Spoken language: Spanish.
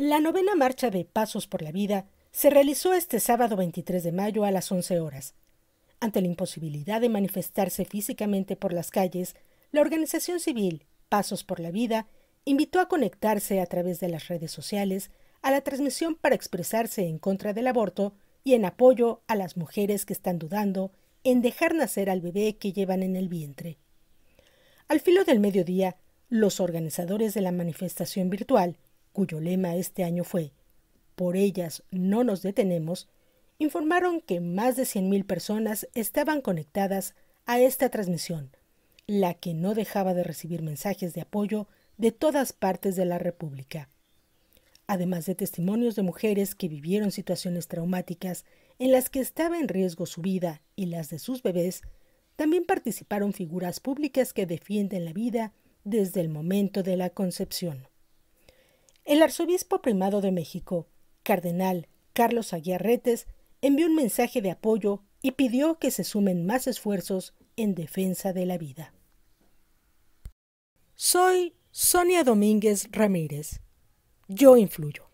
La novena marcha de Pasos por la Vida se realizó este sábado 23 de mayo a las 11 horas. Ante la imposibilidad de manifestarse físicamente por las calles, la organización civil Pasos por la Vida invitó a conectarse a través de las redes sociales a la transmisión para expresarse en contra del aborto y en apoyo a las mujeres que están dudando en dejar nacer al bebé que llevan en el vientre. Al filo del mediodía, los organizadores de la manifestación virtual cuyo lema este año fue Por ellas no nos detenemos, informaron que más de 100.000 personas estaban conectadas a esta transmisión, la que no dejaba de recibir mensajes de apoyo de todas partes de la República. Además de testimonios de mujeres que vivieron situaciones traumáticas en las que estaba en riesgo su vida y las de sus bebés, también participaron figuras públicas que defienden la vida desde el momento de la concepción. El arzobispo primado de México, cardenal Carlos Aguiarretes, envió un mensaje de apoyo y pidió que se sumen más esfuerzos en defensa de la vida. Soy Sonia Domínguez Ramírez. Yo influyo.